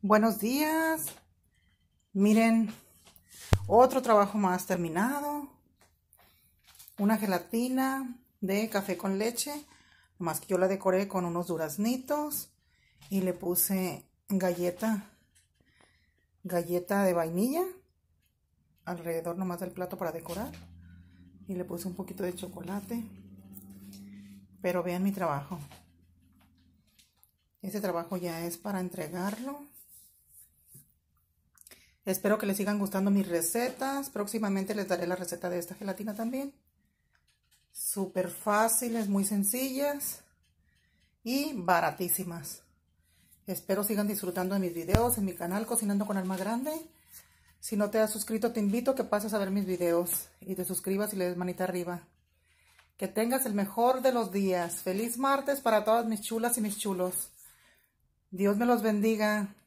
Buenos días. Miren, otro trabajo más terminado. Una gelatina de café con leche. Más que yo la decoré con unos duraznitos. Y le puse galleta. Galleta de vainilla. Alrededor nomás del plato para decorar. Y le puse un poquito de chocolate. Pero vean mi trabajo. Este trabajo ya es para entregarlo. Espero que les sigan gustando mis recetas. Próximamente les daré la receta de esta gelatina también. Súper fáciles, muy sencillas y baratísimas. Espero sigan disfrutando de mis videos en mi canal Cocinando con Alma Grande. Si no te has suscrito, te invito a que pases a ver mis videos y te suscribas y le des manita arriba. Que tengas el mejor de los días. Feliz martes para todas mis chulas y mis chulos. Dios me los bendiga.